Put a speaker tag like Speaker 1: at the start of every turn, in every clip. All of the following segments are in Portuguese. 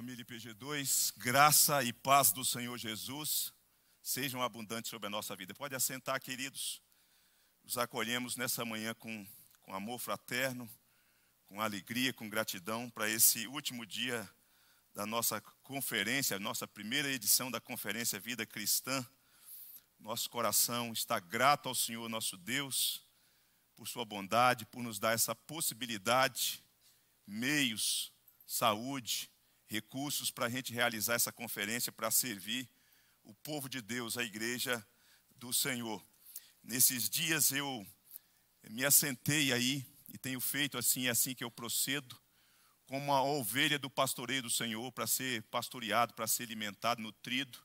Speaker 1: Família IPG2, graça e paz do Senhor Jesus sejam abundantes sobre a nossa vida. Pode assentar, queridos. Os acolhemos nessa manhã com, com amor fraterno, com alegria, com gratidão para esse último dia da nossa conferência, nossa primeira edição da Conferência Vida Cristã. Nosso coração está grato ao Senhor nosso Deus por Sua bondade, por nos dar essa possibilidade, meios, saúde recursos para a gente realizar essa conferência, para servir o povo de Deus, a igreja do Senhor. Nesses dias eu me assentei aí e tenho feito assim, é assim que eu procedo, como a ovelha do pastoreio do Senhor, para ser pastoreado, para ser alimentado, nutrido.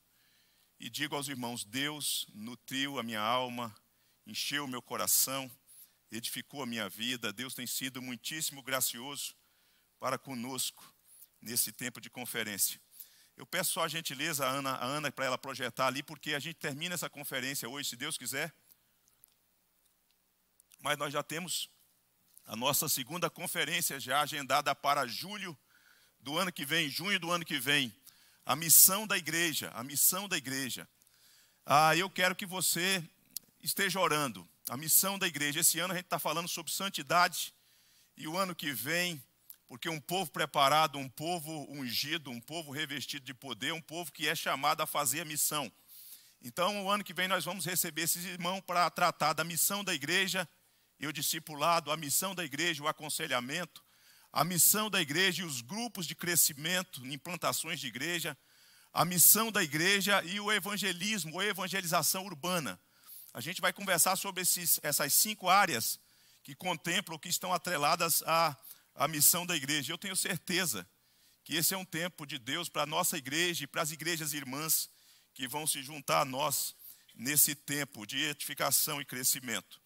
Speaker 1: E digo aos irmãos: Deus nutriu a minha alma, encheu o meu coração, edificou a minha vida. Deus tem sido muitíssimo gracioso para conosco nesse tempo de conferência. Eu peço só a gentileza à Ana, Ana para ela projetar ali, porque a gente termina essa conferência hoje, se Deus quiser. Mas nós já temos a nossa segunda conferência já agendada para julho do ano que vem, junho do ano que vem. A missão da igreja, a missão da igreja. Ah, eu quero que você esteja orando. A missão da igreja. Esse ano a gente está falando sobre santidade e o ano que vem porque um povo preparado, um povo ungido, um povo revestido de poder, um povo que é chamado a fazer a missão. Então, o ano que vem nós vamos receber esses irmãos para tratar da missão da igreja e o discipulado, a missão da igreja, o aconselhamento, a missão da igreja e os grupos de crescimento, implantações de igreja, a missão da igreja e o evangelismo, a evangelização urbana. A gente vai conversar sobre esses, essas cinco áreas que contemplam, que estão atreladas a a missão da igreja. Eu tenho certeza que esse é um tempo de Deus para a nossa igreja e para as igrejas irmãs que vão se juntar a nós nesse tempo de edificação e crescimento.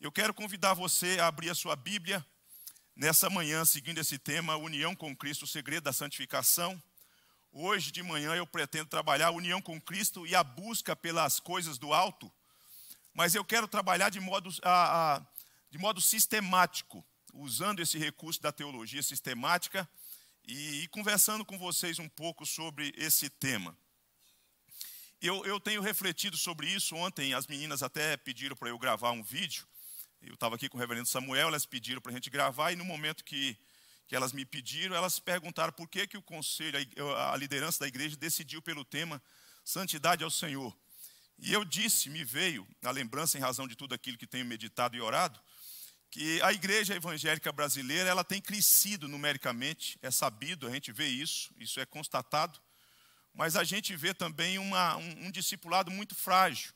Speaker 1: Eu quero convidar você a abrir a sua Bíblia nessa manhã, seguindo esse tema, União com Cristo, o segredo da santificação. Hoje de manhã eu pretendo trabalhar a união com Cristo e a busca pelas coisas do alto, mas eu quero trabalhar de modo, a, a, de modo sistemático usando esse recurso da teologia sistemática e, e conversando com vocês um pouco sobre esse tema. Eu, eu tenho refletido sobre isso ontem, as meninas até pediram para eu gravar um vídeo. Eu estava aqui com o reverendo Samuel, elas pediram para a gente gravar, e no momento que, que elas me pediram, elas perguntaram por que, que o conselho, a, a liderança da igreja, decidiu pelo tema Santidade ao Senhor. E eu disse, me veio a lembrança, em razão de tudo aquilo que tenho meditado e orado, que a igreja evangélica brasileira ela tem crescido numericamente, é sabido, a gente vê isso, isso é constatado, mas a gente vê também uma, um, um discipulado muito frágil.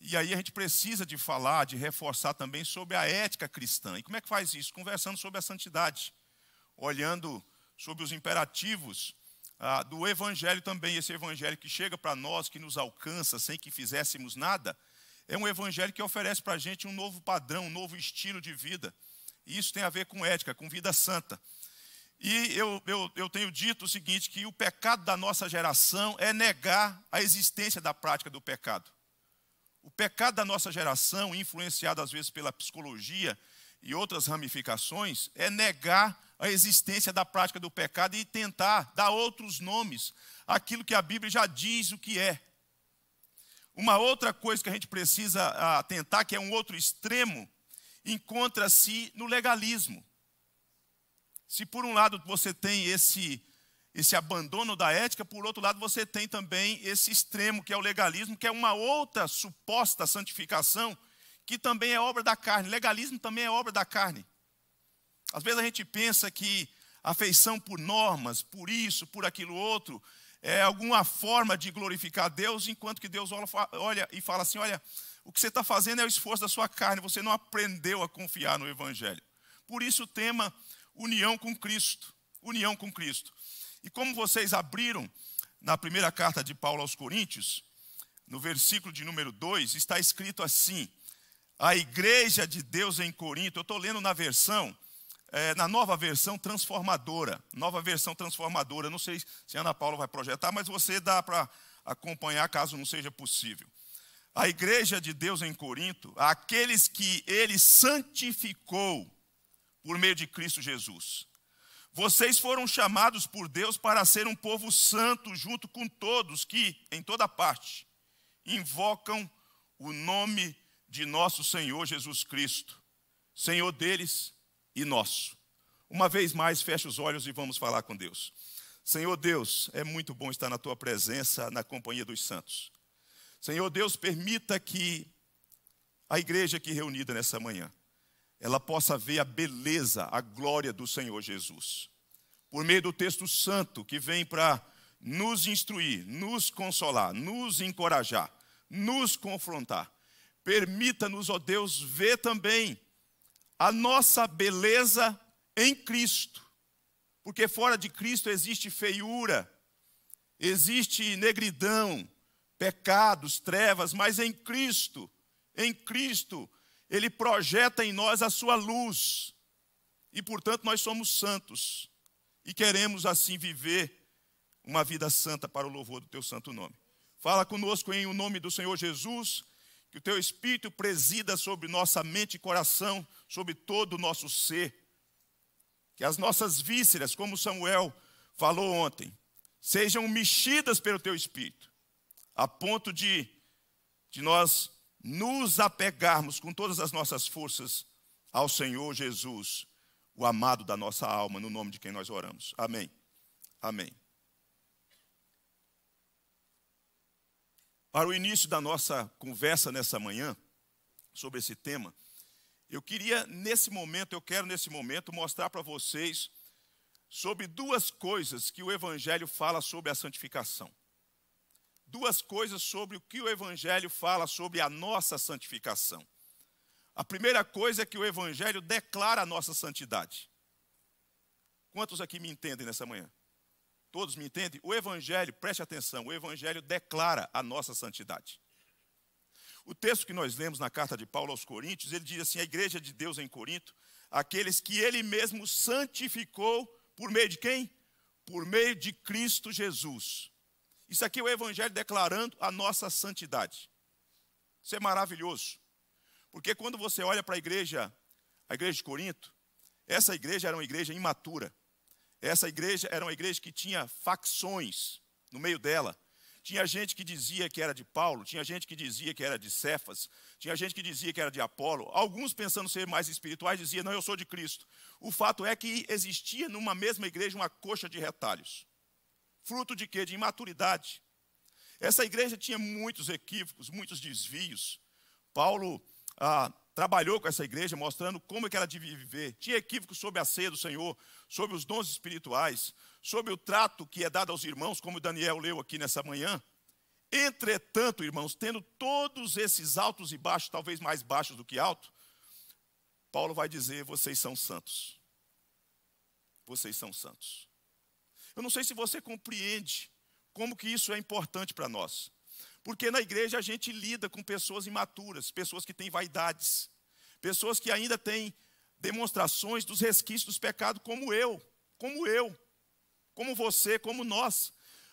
Speaker 1: E aí a gente precisa de falar, de reforçar também sobre a ética cristã. E como é que faz isso? Conversando sobre a santidade, olhando sobre os imperativos ah, do evangelho também, esse evangelho que chega para nós, que nos alcança sem que fizéssemos nada, é um evangelho que oferece para a gente um novo padrão, um novo estilo de vida. E isso tem a ver com ética, com vida santa. E eu, eu, eu tenho dito o seguinte: que o pecado da nossa geração é negar a existência da prática do pecado. O pecado da nossa geração, influenciado às vezes pela psicologia e outras ramificações, é negar a existência da prática do pecado e tentar dar outros nomes àquilo que a Bíblia já diz o que é. Uma outra coisa que a gente precisa ah, atentar, que é um outro extremo, encontra-se no legalismo. Se por um lado você tem esse esse abandono da ética, por outro lado, você tem também esse extremo que é o legalismo, que é uma outra suposta santificação, que também é obra da carne. Legalismo também é obra da carne. Às vezes a gente pensa que afeição por normas, por isso, por aquilo outro, é, alguma forma de glorificar Deus, enquanto que Deus olha e fala assim: olha, o que você está fazendo é o esforço da sua carne, você não aprendeu a confiar no Evangelho. Por isso o tema união com Cristo. União com Cristo. E como vocês abriram na primeira carta de Paulo aos Coríntios, no versículo de número 2, está escrito assim: a igreja de Deus em Corinto, eu estou lendo na versão é, na nova versão transformadora. Nova versão transformadora. Não sei se a Ana Paula vai projetar, mas você dá para acompanhar caso não seja possível. A igreja de Deus em Corinto, aqueles que ele santificou por meio de Cristo Jesus. Vocês foram chamados por Deus para ser um povo santo, junto com todos que, em toda parte, invocam o nome de nosso Senhor Jesus Cristo. Senhor deles, e nosso. Uma vez mais, feche os olhos e vamos falar com Deus. Senhor Deus, é muito bom estar na tua presença, na companhia dos santos. Senhor Deus, permita que a igreja aqui reunida nessa manhã, ela possa ver a beleza, a glória do Senhor Jesus. Por meio do texto santo que vem para nos instruir, nos consolar, nos encorajar, nos confrontar. Permita-nos, ó Deus, ver também a nossa beleza em Cristo. Porque fora de Cristo existe feiura, existe negridão, pecados, trevas, mas em Cristo, em Cristo, Ele projeta em nós a sua luz. E portanto nós somos santos e queremos assim viver uma vida santa para o louvor do teu santo nome. Fala conosco em o nome do Senhor Jesus que o teu espírito presida sobre nossa mente e coração, sobre todo o nosso ser. Que as nossas vísceras, como Samuel falou ontem, sejam mexidas pelo teu espírito, a ponto de, de nós nos apegarmos com todas as nossas forças ao Senhor Jesus, o amado da nossa alma, no nome de quem nós oramos. Amém. Amém. Para o início da nossa conversa nessa manhã sobre esse tema, eu queria nesse momento, eu quero nesse momento mostrar para vocês sobre duas coisas que o evangelho fala sobre a santificação. Duas coisas sobre o que o evangelho fala sobre a nossa santificação. A primeira coisa é que o evangelho declara a nossa santidade. Quantos aqui me entendem nessa manhã? Todos me entendem? O Evangelho, preste atenção, o Evangelho declara a nossa santidade. O texto que nós lemos na carta de Paulo aos Coríntios, ele diz assim: a igreja de Deus em Corinto, aqueles que ele mesmo santificou por meio de quem? Por meio de Cristo Jesus. Isso aqui é o Evangelho declarando a nossa santidade. Isso é maravilhoso. Porque quando você olha para a igreja, a igreja de Corinto, essa igreja era uma igreja imatura. Essa igreja era uma igreja que tinha facções no meio dela. Tinha gente que dizia que era de Paulo, tinha gente que dizia que era de Cefas, tinha gente que dizia que era de Apolo. Alguns, pensando ser mais espirituais, diziam: Não, eu sou de Cristo. O fato é que existia numa mesma igreja uma coxa de retalhos. Fruto de quê? De imaturidade. Essa igreja tinha muitos equívocos, muitos desvios. Paulo ah, trabalhou com essa igreja, mostrando como é que ela devia viver. Tinha equívocos sobre a ceia do Senhor, sobre os dons espirituais, sobre o trato que é dado aos irmãos, como Daniel leu aqui nessa manhã. Entretanto, irmãos, tendo todos esses altos e baixos, talvez mais baixos do que alto, Paulo vai dizer: vocês são santos. Vocês são santos. Eu não sei se você compreende como que isso é importante para nós. Porque na igreja a gente lida com pessoas imaturas, pessoas que têm vaidades, pessoas que ainda têm demonstrações dos resquícios do pecado, como eu, como eu, como você, como nós.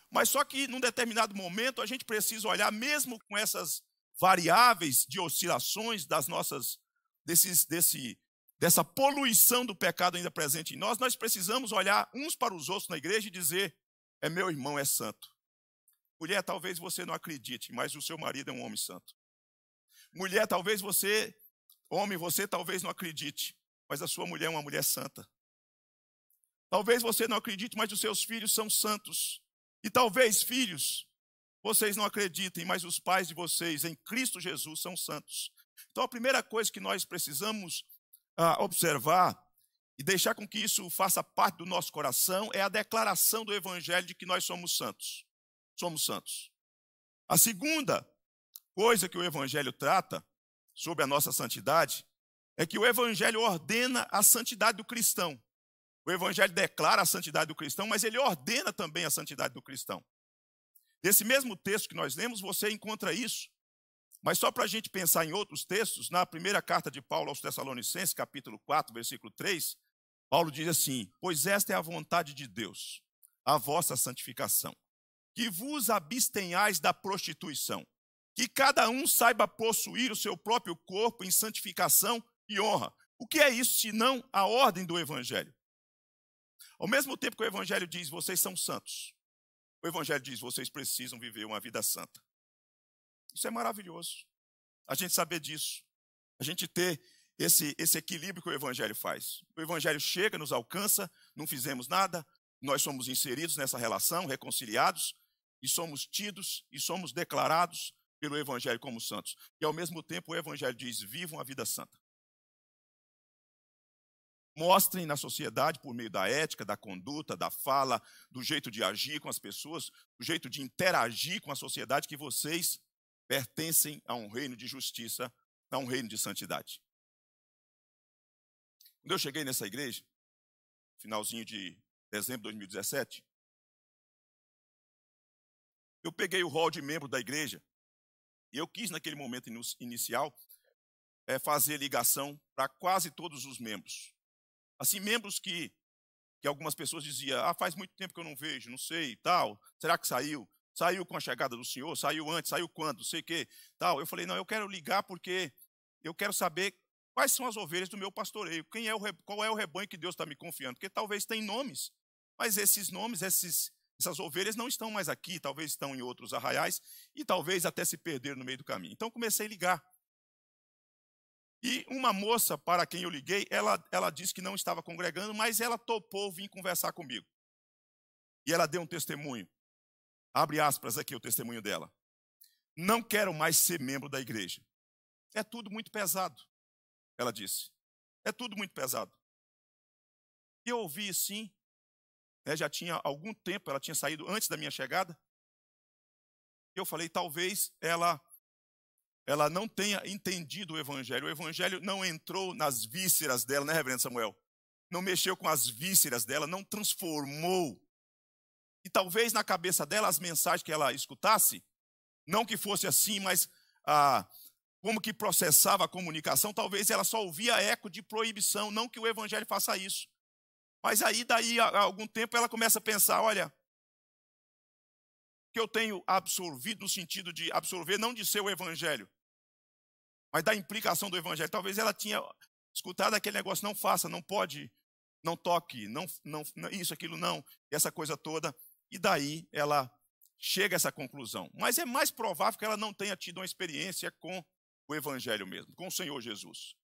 Speaker 1: Mas só que num determinado momento a gente precisa olhar, mesmo com essas variáveis de oscilações das nossas desses, desse, dessa poluição do pecado ainda presente em nós, nós precisamos olhar uns para os outros na igreja e dizer: é meu irmão, é santo. Mulher, talvez você não acredite, mas o seu marido é um homem santo. Mulher, talvez você, homem, você talvez não acredite, mas a sua mulher é uma mulher santa. Talvez você não acredite, mas os seus filhos são santos. E talvez, filhos, vocês não acreditem, mas os pais de vocês em Cristo Jesus são santos. Então, a primeira coisa que nós precisamos ah, observar e deixar com que isso faça parte do nosso coração é a declaração do Evangelho de que nós somos santos somos santos. A segunda coisa que o Evangelho trata sobre a nossa santidade é que o Evangelho ordena a santidade do cristão. O Evangelho declara a santidade do cristão, mas ele ordena também a santidade do cristão. Nesse mesmo texto que nós lemos, você encontra isso. Mas só para a gente pensar em outros textos, na primeira carta de Paulo aos Tessalonicenses, capítulo 4, versículo 3, Paulo diz assim: Pois esta é a vontade de Deus, a vossa santificação, que vos abstenhais da prostituição, que cada um saiba possuir o seu próprio corpo em santificação e honra. O que é isso senão a ordem do Evangelho? Ao mesmo tempo que o Evangelho diz vocês são santos, o Evangelho diz vocês precisam viver uma vida santa. Isso é maravilhoso. A gente saber disso, a gente ter esse, esse equilíbrio que o Evangelho faz. O Evangelho chega, nos alcança, não fizemos nada, nós somos inseridos nessa relação, reconciliados, e somos tidos e somos declarados pelo Evangelho como santos. E ao mesmo tempo o Evangelho diz: vivam a vida santa. Mostrem na sociedade, por meio da ética, da conduta, da fala, do jeito de agir com as pessoas, do jeito de interagir com a sociedade, que vocês pertencem a um reino de justiça, a um reino de santidade. Quando eu cheguei nessa igreja, finalzinho de dezembro de 2017, eu peguei o rol de membro da igreja e eu quis, naquele momento inicial, é, fazer ligação para quase todos os membros. Assim, membros que, que algumas pessoas diziam, ah, faz muito tempo que eu não vejo, não sei e tal, será que saiu? Saiu com a chegada do senhor? Saiu antes? Saiu quando? Não sei o quê. Tal. Eu falei, não, eu quero ligar porque eu quero saber quais são as ovelhas do meu pastoreio, quem é o, qual é o rebanho que Deus está me confiando, porque talvez tem nomes, mas esses nomes, esses, essas ovelhas não estão mais aqui, talvez estão em outros arraiais e talvez até se perderam no meio do caminho. Então comecei a ligar. E uma moça para quem eu liguei, ela, ela disse que não estava congregando, mas ela topou vir conversar comigo. E ela deu um testemunho. Abre aspas aqui o testemunho dela. Não quero mais ser membro da igreja. É tudo muito pesado, ela disse. É tudo muito pesado. E eu ouvi sim, né, já tinha algum tempo, ela tinha saído antes da minha chegada. Eu falei, talvez ela ela não tenha entendido o evangelho. O evangelho não entrou nas vísceras dela, né, reverendo Samuel? Não mexeu com as vísceras dela, não transformou. E talvez na cabeça dela as mensagens que ela escutasse, não que fosse assim, mas ah, como que processava a comunicação, talvez ela só ouvia eco de proibição, não que o evangelho faça isso. Mas aí, daí a algum tempo, ela começa a pensar: olha, que eu tenho absorvido no sentido de absorver, não de ser o evangelho, mas da implicação do evangelho. Talvez ela tinha escutado aquele negócio: não faça, não pode, não toque, não, não isso, aquilo, não, essa coisa toda. E daí ela chega a essa conclusão. Mas é mais provável que ela não tenha tido uma experiência com o evangelho mesmo, com o Senhor Jesus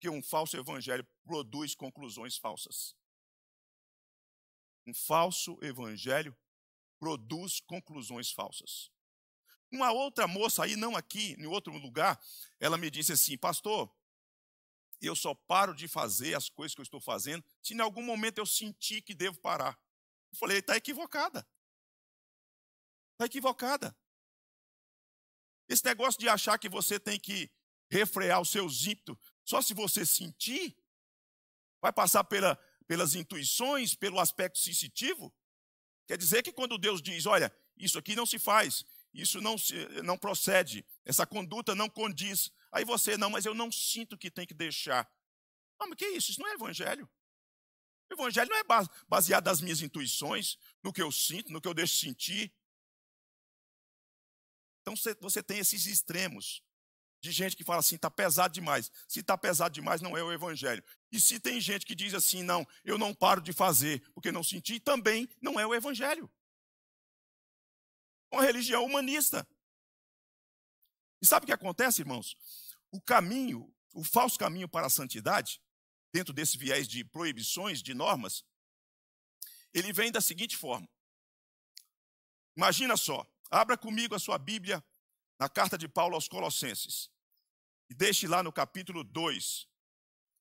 Speaker 1: que um falso evangelho produz conclusões falsas. Um falso evangelho produz conclusões falsas. Uma outra moça aí, não aqui, em outro lugar, ela me disse assim: Pastor, eu só paro de fazer as coisas que eu estou fazendo se em algum momento eu sentir que devo parar. Eu falei: Está equivocada. Está equivocada. Esse negócio de achar que você tem que refrear os seus ímpetos. Só se você sentir, vai passar pela, pelas intuições, pelo aspecto sensitivo. Quer dizer que quando Deus diz, olha, isso aqui não se faz, isso não, se, não procede, essa conduta não condiz. Aí você, não, mas eu não sinto que tem que deixar. Ah, mas que isso? Isso não é evangelho. O evangelho não é baseado nas minhas intuições, no que eu sinto, no que eu deixo sentir. Então você tem esses extremos de gente que fala assim, está pesado demais. Se está pesado demais, não é o evangelho. E se tem gente que diz assim, não, eu não paro de fazer porque não senti, também não é o evangelho. É uma religião humanista. E sabe o que acontece, irmãos? O caminho, o falso caminho para a santidade, dentro desse viés de proibições, de normas, ele vem da seguinte forma. Imagina só, abra comigo a sua Bíblia na carta de Paulo aos Colossenses. E deixe lá no capítulo 2,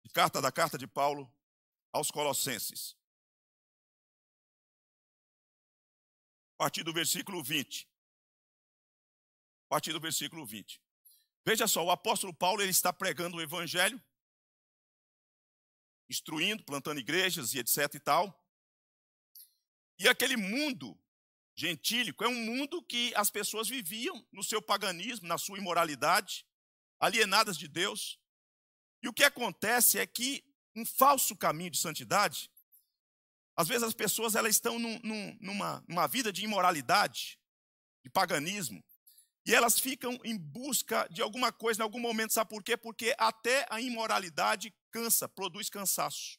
Speaker 1: de carta da carta de Paulo aos Colossenses.
Speaker 2: A partir do versículo 20.
Speaker 1: A partir do versículo 20. Veja só, o apóstolo Paulo ele está pregando o evangelho, instruindo, plantando igrejas e etc e tal. E aquele mundo gentílico é um mundo que as pessoas viviam no seu paganismo, na sua imoralidade, alienadas de Deus. E o que acontece é que um falso caminho de santidade, às vezes as pessoas elas estão num, num, numa, numa vida de imoralidade, de paganismo, e elas ficam em busca de alguma coisa em algum momento, sabe por quê? Porque até a imoralidade cansa, produz cansaço.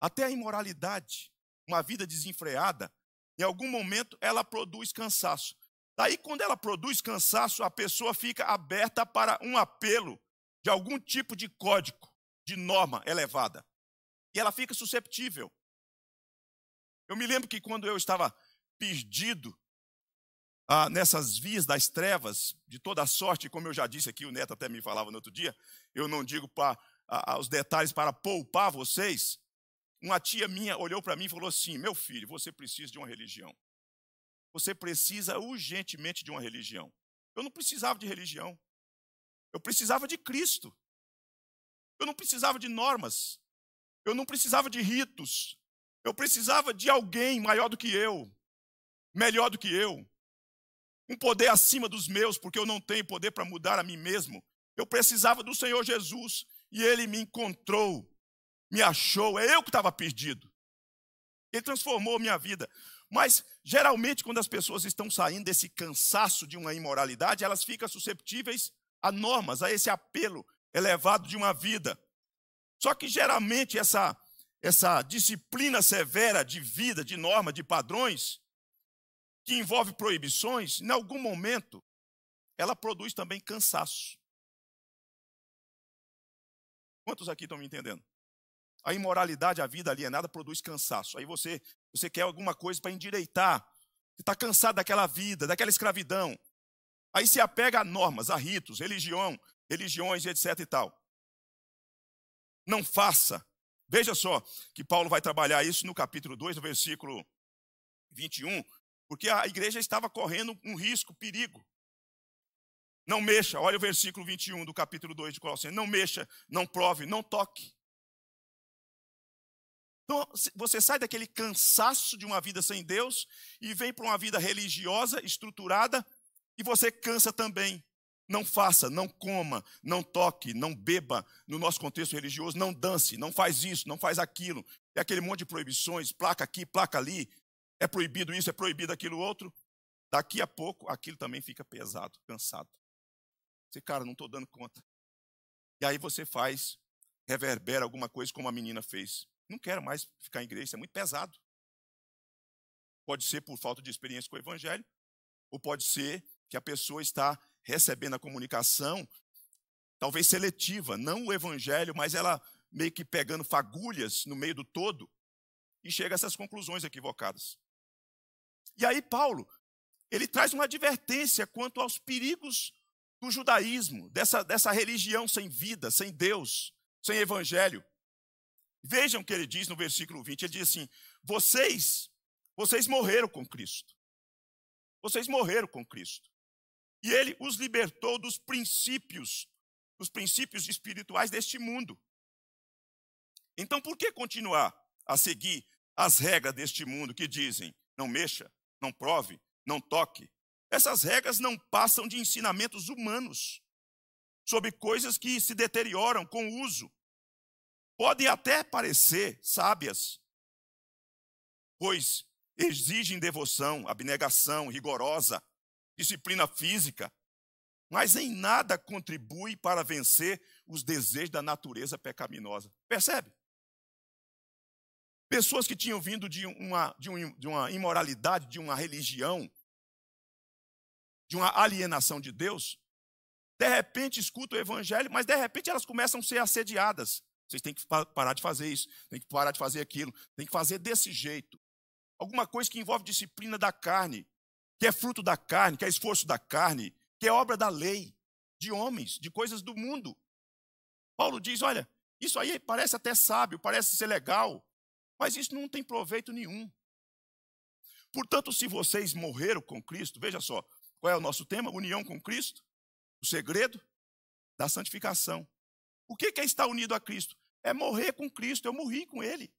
Speaker 1: Até a imoralidade uma vida desenfreada, em algum momento ela produz cansaço. Daí, quando ela produz cansaço, a pessoa fica aberta para um apelo de algum tipo de código, de norma elevada. E ela fica susceptível. Eu me lembro que quando eu estava perdido ah, nessas vias das trevas, de toda sorte, como eu já disse aqui, o Neto até me falava no outro dia, eu não digo para ah, ah os detalhes para poupar vocês, uma tia minha olhou para mim e falou assim: Meu filho, você precisa de uma religião. Você precisa urgentemente de uma religião. Eu não precisava de religião. Eu precisava de Cristo. Eu não precisava de normas. Eu não precisava de ritos. Eu precisava de alguém maior do que eu, melhor do que eu. Um poder acima dos meus, porque eu não tenho poder para mudar a mim mesmo. Eu precisava do Senhor Jesus e ele me encontrou me achou, é eu que estava perdido. Ele transformou a minha vida. Mas geralmente, quando as pessoas estão saindo desse cansaço de uma imoralidade, elas ficam susceptíveis a normas, a esse apelo elevado de uma vida. Só que geralmente essa, essa disciplina severa de vida, de norma, de padrões, que envolve proibições, em algum momento, ela produz também cansaço. Quantos aqui estão me entendendo? A imoralidade, a vida alienada produz cansaço. Aí você, você quer alguma coisa para endireitar. Você está cansado daquela vida, daquela escravidão. Aí se apega a normas, a ritos, religião, religiões e etc e tal. Não faça. Veja só que Paulo vai trabalhar isso no capítulo 2, no versículo 21, porque a igreja estava correndo um risco, perigo. Não mexa, olha o versículo 21 do capítulo 2 de Colossenses. Não mexa, não prove, não toque. Então, você sai daquele cansaço de uma vida sem Deus e vem para uma vida religiosa, estruturada, e você cansa também. Não faça, não coma, não toque, não beba. No nosso contexto religioso, não dance, não faz isso, não faz aquilo. É aquele monte de proibições, placa aqui, placa ali. É proibido isso, é proibido aquilo outro. Daqui a pouco, aquilo também fica pesado, cansado. Você, cara, não estou dando conta. E aí você faz, reverbera alguma coisa como a menina fez. Não quero mais ficar em igreja, isso é muito pesado. Pode ser por falta de experiência com o evangelho, ou pode ser que a pessoa está recebendo a comunicação, talvez seletiva, não o evangelho, mas ela meio que pegando fagulhas no meio do todo, e chega a essas conclusões equivocadas. E aí, Paulo, ele traz uma advertência quanto aos perigos do judaísmo, dessa, dessa religião sem vida, sem Deus, sem evangelho. Vejam o que ele diz no versículo 20. Ele diz assim: Vocês, vocês morreram com Cristo. Vocês morreram com Cristo. E ele os libertou dos princípios, dos princípios espirituais deste mundo. Então, por que continuar a seguir as regras deste mundo que dizem: não mexa, não prove, não toque? Essas regras não passam de ensinamentos humanos sobre coisas que se deterioram com o uso podem até parecer sábias, pois exigem devoção, abnegação rigorosa, disciplina física, mas em nada contribui para vencer os desejos da natureza pecaminosa. Percebe? Pessoas que tinham vindo de uma, de, um, de uma imoralidade, de uma religião, de uma alienação de Deus, de repente escutam o evangelho, mas de repente elas começam a ser assediadas, vocês têm que parar de fazer isso, têm que parar de fazer aquilo, têm que fazer desse jeito. Alguma coisa que envolve disciplina da carne, que é fruto da carne, que é esforço da carne, que é obra da lei, de homens, de coisas do mundo. Paulo diz: olha, isso aí parece até sábio, parece ser legal, mas isso não tem proveito nenhum. Portanto, se vocês morreram com Cristo, veja só, qual é o nosso tema? União com Cristo, o segredo da santificação. O que é estar unido a Cristo? É morrer com Cristo. Eu morri com Ele.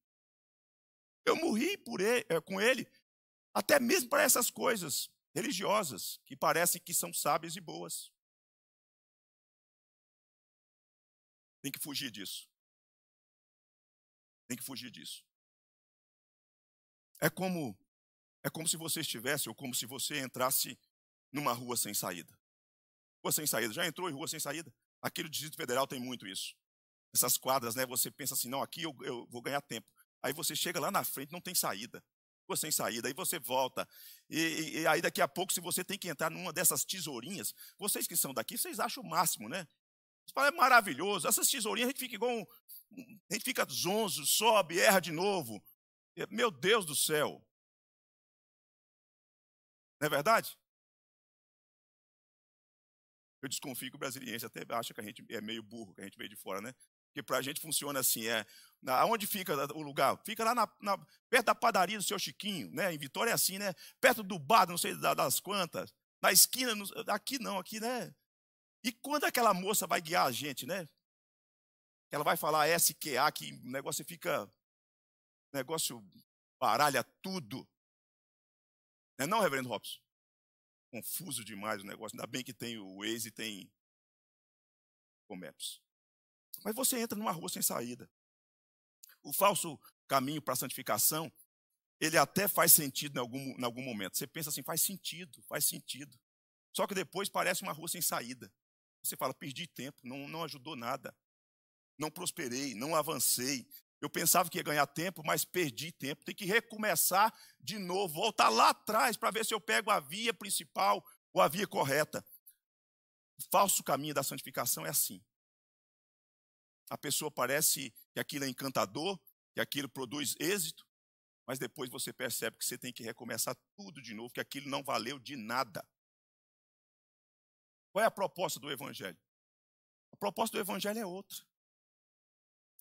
Speaker 1: Eu morri por ele, eh, com Ele, até mesmo para essas coisas religiosas que parecem que são sábias e boas.
Speaker 2: Tem que fugir disso. Tem que fugir
Speaker 1: disso. É como é como se você estivesse ou como se você entrasse numa rua sem saída. Rua sem saída. Já entrou em rua sem saída? Aqui no Distrito Federal tem muito isso. Essas quadras, né? Você pensa assim, não, aqui eu, eu vou ganhar tempo. Aí você chega lá na frente, não tem saída. Você tem saída, aí você volta. E, e, e aí daqui a pouco, se você tem que entrar numa dessas tesourinhas, vocês que são daqui, vocês acham o máximo, né? É maravilhoso. Essas tesourinhas a gente fica igual um, a gente fica zonzo, sobe, erra de novo. Meu Deus do céu. Não é verdade? eu desconfio que o brasiliense até acha que a gente é meio burro, que a gente veio de fora, né? Porque para a gente funciona assim, é... Aonde fica o lugar? Fica lá na, na, perto da padaria do seu Chiquinho, né? Em Vitória é assim, né? Perto do bar, não sei das quantas. Na esquina, no, aqui não, aqui, né? E quando aquela moça vai guiar a gente, né? Ela vai falar SQA, que o negócio fica... negócio baralha tudo. Não é não, reverendo Robson? confuso demais o negócio. Ainda bem que tem o Waze e tem o Maps. Mas você entra numa rua sem saída. O falso caminho para a santificação, ele até faz sentido em algum, em algum momento. Você pensa assim, faz sentido, faz sentido. Só que depois parece uma rua sem saída. Você fala, perdi tempo, não, não ajudou nada. Não prosperei, não avancei, eu pensava que ia ganhar tempo, mas perdi tempo. Tem que recomeçar de novo, voltar lá atrás para ver se eu pego a via principal ou a via correta. O falso caminho da santificação é assim. A pessoa parece que aquilo é encantador, que aquilo produz êxito, mas depois você percebe que você tem que recomeçar tudo de novo, que aquilo não valeu de nada. Qual é a proposta do Evangelho? A proposta do Evangelho é outra.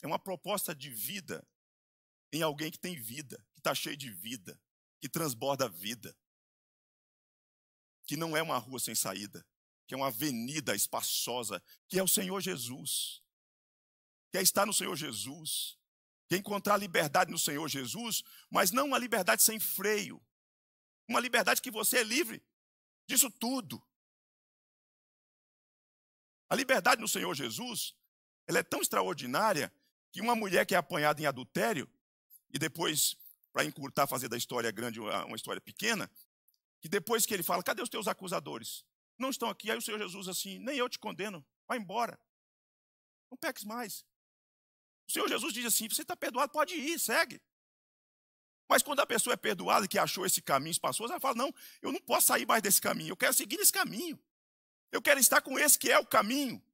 Speaker 1: É uma proposta de vida em alguém que tem vida, que está cheio de vida, que transborda vida, que não é uma rua sem saída, que é uma avenida espaçosa, que é o Senhor Jesus, que é estar no Senhor Jesus, que é encontrar liberdade no Senhor Jesus, mas não uma liberdade sem freio, uma liberdade que você é livre disso tudo. A liberdade no Senhor Jesus, ela é tão extraordinária que uma mulher que é apanhada em adultério, e depois, para encurtar, fazer da história grande uma, história pequena, que depois que ele fala, cadê os teus acusadores? Não estão aqui. Aí o Senhor Jesus assim, nem eu te condeno, vai embora. Não peques mais. O Senhor Jesus diz assim, você está perdoado, pode ir, segue. Mas quando a pessoa é perdoada e que achou esse caminho espaçoso, ela fala, não, eu não posso sair mais desse caminho, eu quero seguir nesse caminho. Eu quero estar com esse que é o caminho.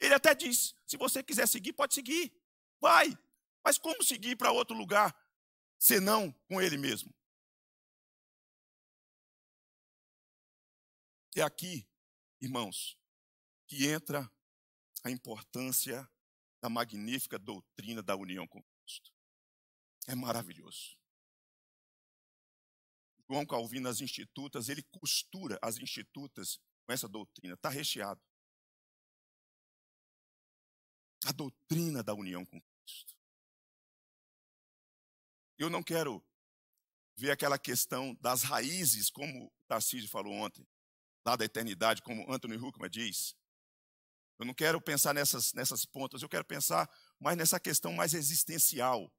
Speaker 1: Ele até diz: se você quiser seguir, pode seguir. Vai. Mas como seguir para outro lugar senão com ele mesmo? É aqui, irmãos, que entra a importância da magnífica doutrina da união com Cristo. É maravilhoso. João Calvino, as institutas, ele costura as institutas com essa doutrina, está recheado a doutrina da união com Cristo. Eu não quero ver aquela questão das raízes, como Tarcísio falou ontem, lá da eternidade, como Anthony Huckman diz. Eu não quero pensar nessas, nessas pontas, eu quero pensar mais nessa questão mais existencial,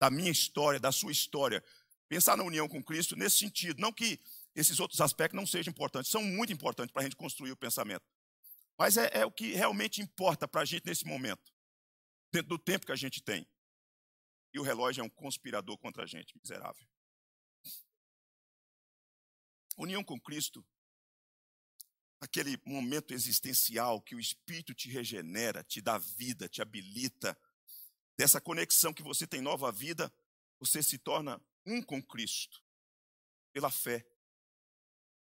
Speaker 1: da minha história, da sua história. Pensar na união com Cristo nesse sentido. Não que esses outros aspectos não sejam importantes, são muito importantes para a gente construir o pensamento. Mas é, é o que realmente importa para a gente nesse momento, dentro do tempo que a gente tem. E o relógio é um conspirador contra a gente, miserável. União com Cristo, aquele momento existencial que o Espírito te regenera, te dá vida, te habilita, dessa conexão que você tem nova vida, você se torna um com Cristo, pela fé.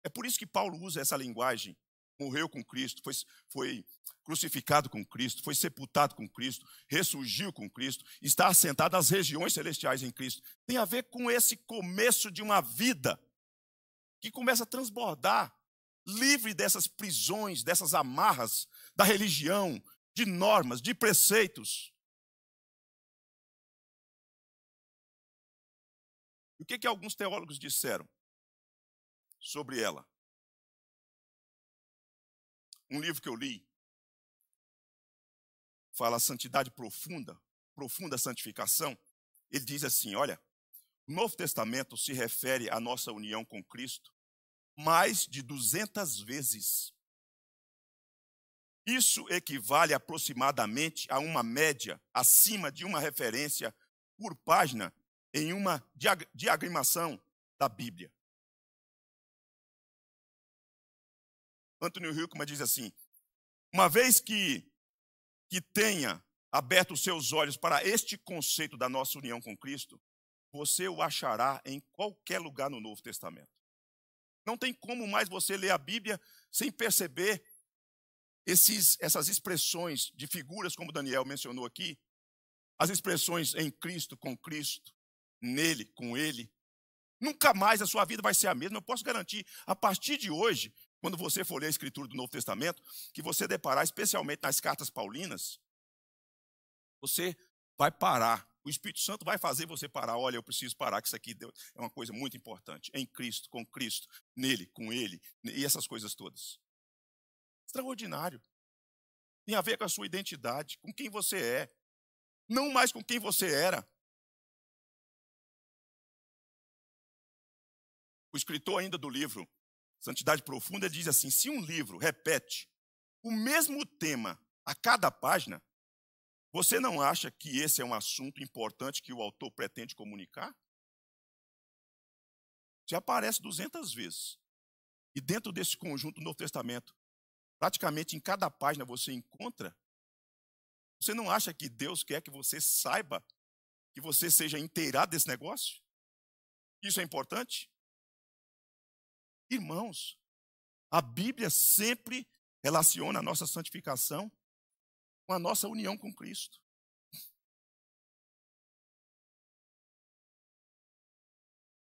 Speaker 1: É por isso que Paulo usa essa linguagem morreu com Cristo, foi, foi crucificado com Cristo, foi sepultado com Cristo, ressurgiu com Cristo, está assentado nas regiões celestiais em Cristo. Tem a ver com esse começo de uma vida que começa a transbordar, livre dessas prisões, dessas amarras da religião, de normas, de preceitos.
Speaker 2: O que, que alguns teólogos disseram sobre ela? Um livro que eu li
Speaker 1: fala santidade profunda, profunda santificação. Ele diz assim: olha, o Novo Testamento se refere à nossa união com Cristo mais de 200 vezes. Isso equivale aproximadamente a uma média acima de uma referência por página em uma diagramação da Bíblia. Antônio Hilkman diz assim: uma vez que, que tenha aberto os seus olhos para este conceito da nossa união com Cristo, você o achará em qualquer lugar no Novo Testamento. Não tem como mais você ler a Bíblia sem perceber esses, essas expressões de figuras, como Daniel mencionou aqui, as expressões em Cristo, com Cristo, nele, com ele. Nunca mais a sua vida vai ser a mesma, eu posso garantir. A partir de hoje, quando você for ler a escritura do Novo Testamento, que você deparar, especialmente nas cartas paulinas, você vai parar. O Espírito Santo vai fazer você parar. Olha, eu preciso parar, que isso aqui é uma coisa muito importante. Em Cristo, com Cristo, nele, com ele, e essas coisas todas. Extraordinário. Tem a ver com a sua identidade, com quem você é. Não mais com quem você era.
Speaker 2: O escritor ainda
Speaker 1: do livro Santidade Profunda diz assim: se um livro repete o mesmo tema a cada página, você não acha que esse é um assunto importante que o autor pretende comunicar? Se aparece 200 vezes. E dentro desse conjunto do Novo Testamento, praticamente em cada página você encontra. Você não acha que Deus quer que você saiba, que você seja inteirado desse negócio? Isso é importante? Irmãos, a Bíblia sempre relaciona a nossa santificação com a nossa união com Cristo.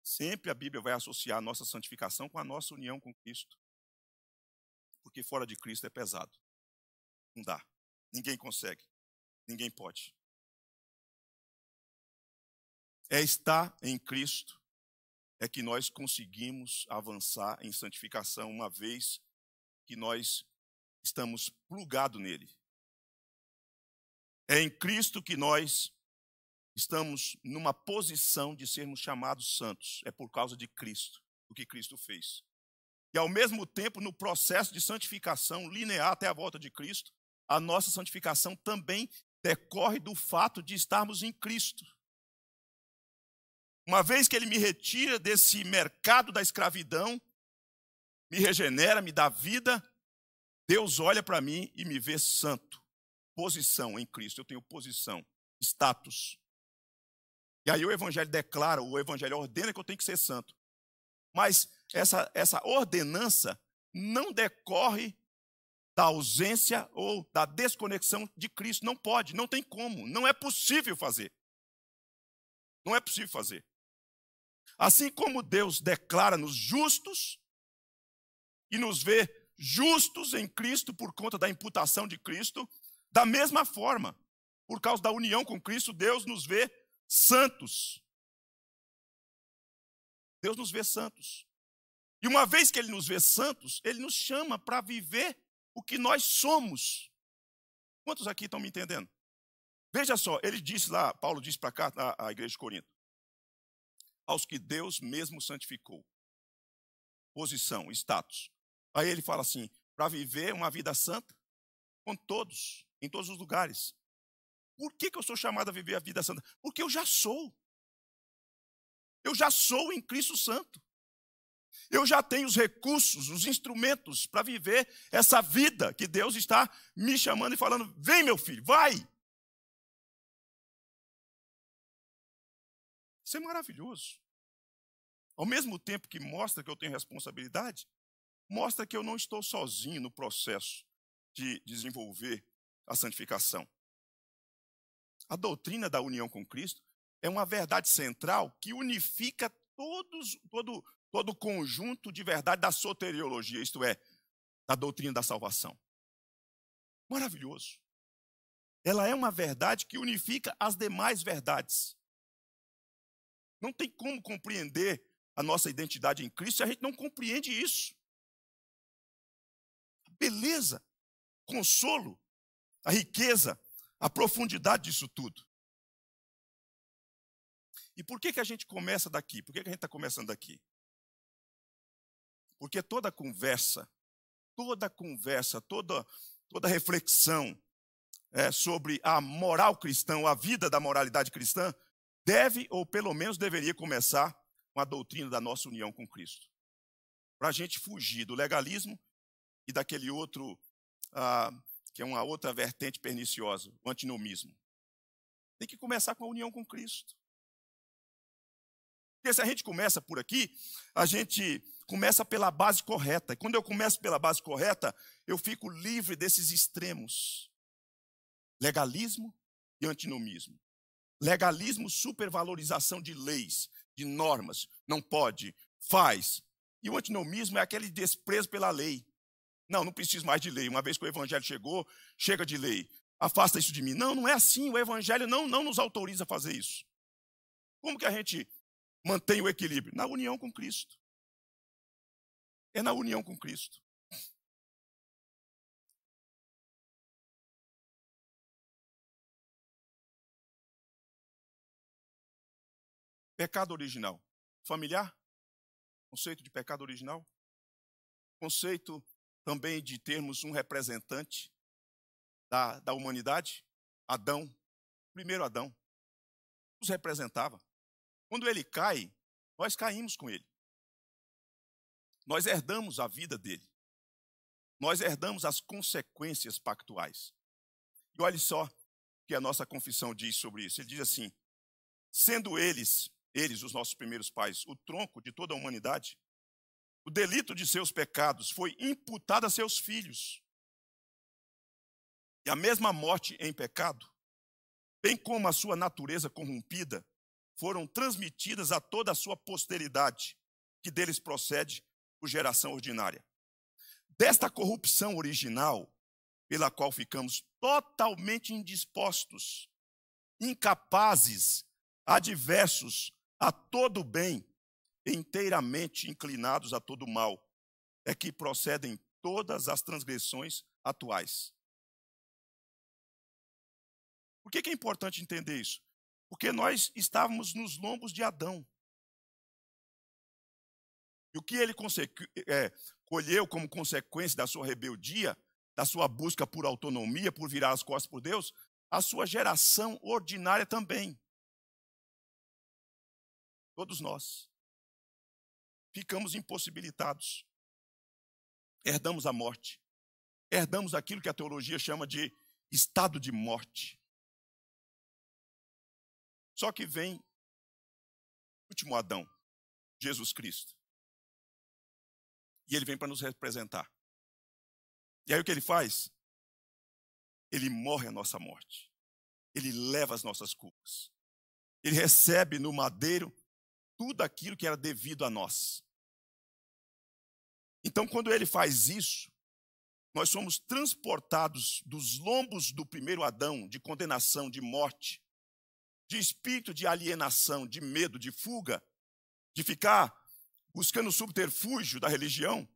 Speaker 1: Sempre a Bíblia vai associar a nossa santificação com a nossa união com Cristo. Porque fora de Cristo é pesado. Não dá. Ninguém consegue. Ninguém pode. É estar em Cristo é que nós conseguimos avançar em santificação uma vez que nós estamos plugados nele. É em Cristo que nós estamos numa posição de sermos chamados santos. É por causa de Cristo, o que Cristo fez. E ao mesmo tempo, no processo de santificação linear até a volta de Cristo, a nossa santificação também decorre do fato de estarmos em Cristo. Uma vez que ele me retira desse mercado da escravidão, me regenera, me dá vida, Deus olha para mim e me vê santo. Posição em Cristo, eu tenho posição, status. E aí o evangelho declara, o evangelho ordena que eu tenho que ser santo. Mas essa, essa ordenança não decorre da ausência ou da desconexão de Cristo. Não pode, não tem como, não é possível fazer. Não é possível fazer. Assim como Deus declara-nos justos e nos vê justos em Cristo por conta da imputação de Cristo, da mesma forma, por causa da união com Cristo, Deus nos vê santos. Deus nos vê santos. E uma vez que Ele nos vê santos, Ele nos chama para viver o que nós somos. Quantos aqui estão me entendendo? Veja só, ele disse lá, Paulo disse para cá, a, a igreja de Corinto: aos que Deus mesmo santificou. Posição, status. Aí ele fala assim: para viver uma vida santa com todos, em todos os lugares. Por que, que eu sou chamado a viver a vida santa? Porque eu já sou. Eu já sou em Cristo Santo. Eu já tenho os recursos, os instrumentos para viver essa vida que Deus está me chamando e falando: vem, meu filho, vai. Isso é maravilhoso. Ao mesmo tempo que mostra que eu tenho responsabilidade, mostra que eu não estou sozinho no processo de desenvolver a santificação. A doutrina da união com Cristo é uma verdade central que unifica todos, todo, todo o conjunto de verdade da soteriologia, isto é, da doutrina da salvação. Maravilhoso. Ela é uma verdade que unifica as demais verdades. Não tem como compreender a nossa identidade em Cristo se a gente não
Speaker 2: compreende isso. A beleza, consolo,
Speaker 1: a riqueza, a profundidade disso tudo. E por que, que a gente começa daqui? Por que, que a gente está começando daqui? Porque toda conversa, toda conversa, toda, toda reflexão é, sobre a moral cristã, a vida da moralidade cristã, deve, ou pelo menos deveria, começar com a doutrina da nossa união com Cristo. Para a gente fugir do legalismo e daquele outro, ah, que é uma outra vertente perniciosa, o antinomismo. Tem que começar com a união com Cristo. Porque se a gente começa por aqui, a gente começa pela base correta. E quando eu começo pela base correta, eu fico livre desses extremos: legalismo e antinomismo. Legalismo, supervalorização de leis, de normas. Não pode, faz. E o antinomismo é aquele desprezo pela lei. Não, não preciso mais de lei. Uma vez que o evangelho chegou, chega de lei. Afasta isso de mim. Não, não é assim. O evangelho não, não nos autoriza a fazer isso. Como que a gente mantém o equilíbrio? Na união com Cristo.
Speaker 2: É na união com Cristo.
Speaker 1: Pecado original. Familiar? Conceito de pecado original? Conceito também de termos um representante da, da humanidade? Adão. Primeiro Adão. Nos representava. Quando ele cai, nós caímos com ele. Nós herdamos a vida dele. Nós herdamos as consequências pactuais. E olhe só o que a nossa confissão diz sobre isso. Ele diz assim: sendo eles eles, os nossos primeiros pais, o tronco de toda a humanidade, o delito de seus pecados foi imputado a seus filhos. E a mesma morte em pecado, bem como a sua natureza corrompida, foram transmitidas a toda a sua posteridade, que deles procede por geração ordinária. Desta corrupção original, pela qual ficamos totalmente indispostos, incapazes, adversos a todo bem, inteiramente inclinados a todo mal, é que procedem todas as transgressões atuais. Por que é importante entender isso? Porque nós estávamos nos lombos de Adão. E o que ele é, colheu como consequência da sua rebeldia, da sua busca por autonomia, por virar as costas por Deus, a sua geração ordinária também todos nós, ficamos impossibilitados. Herdamos a morte. Herdamos aquilo que a teologia chama de estado de morte. Só que vem
Speaker 2: o último Adão, Jesus Cristo.
Speaker 1: E ele vem para nos representar. E aí o que ele faz? Ele morre a nossa morte. Ele leva as nossas culpas. Ele recebe no madeiro tudo aquilo que era devido a nós. Então, quando ele faz isso, nós somos transportados dos lombos do primeiro Adão, de condenação, de morte, de espírito de alienação, de medo, de fuga, de ficar buscando o subterfúgio da religião,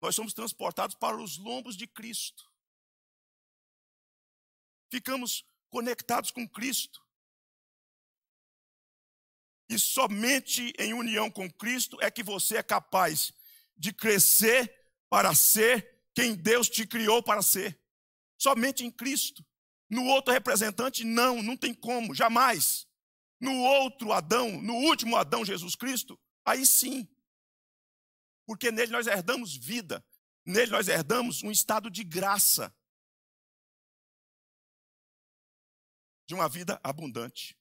Speaker 1: nós somos transportados para os lombos de Cristo. Ficamos conectados com Cristo. E somente em união com Cristo é que você é capaz de crescer para ser quem Deus te criou para ser. Somente em Cristo. No outro representante, não, não tem como, jamais. No outro Adão, no último Adão, Jesus Cristo, aí sim. Porque nele nós herdamos vida, nele nós herdamos um estado de graça,
Speaker 2: de uma vida abundante.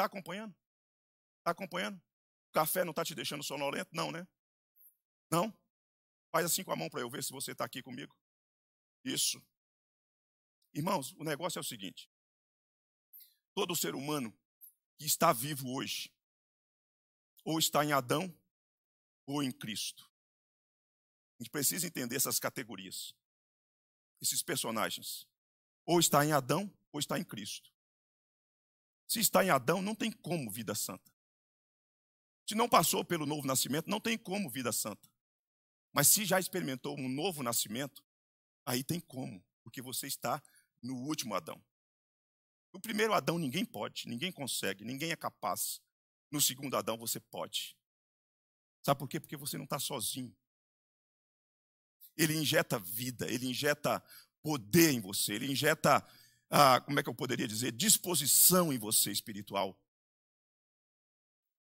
Speaker 2: Está acompanhando? Está acompanhando? O café
Speaker 1: não está te deixando sonolento? Não, né? Não? Faz assim com a mão para eu ver se você está aqui comigo. Isso. Irmãos, o negócio é o seguinte: todo ser humano que está vivo hoje, ou está em Adão, ou em Cristo. A gente precisa entender essas categorias, esses personagens. Ou está em Adão, ou está em Cristo. Se está em Adão, não tem como vida santa. Se não passou pelo novo nascimento, não tem como vida santa. Mas se já experimentou um novo nascimento, aí tem como, porque você está no último Adão. No primeiro Adão ninguém pode, ninguém consegue, ninguém é capaz. No segundo Adão você pode. Sabe por quê? Porque você não está sozinho. Ele injeta vida, ele injeta poder em você, ele injeta ah, como é que eu poderia dizer, disposição em você espiritual.